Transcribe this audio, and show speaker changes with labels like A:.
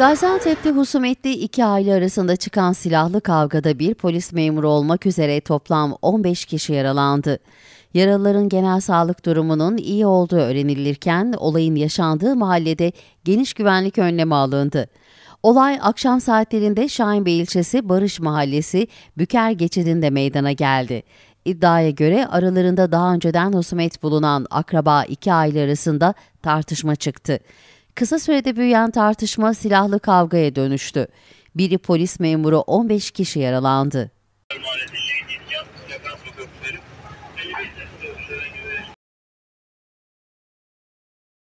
A: Gaziantep'te husumetli iki aile arasında çıkan silahlı kavgada bir polis memuru olmak üzere toplam 15 kişi yaralandı. Yaralıların genel sağlık durumunun iyi olduğu öğrenilirken olayın yaşandığı mahallede geniş güvenlik önlemi alındı. Olay akşam saatlerinde Şahinbey ilçesi Barış Mahallesi Büker geçidinde meydana geldi. İddiaya göre aralarında daha önceden husumet bulunan akraba iki aile arasında tartışma çıktı. Kısa sürede büyüyen tartışma silahlı kavgaya dönüştü. Biri polis memuru 15 kişi yaralandı.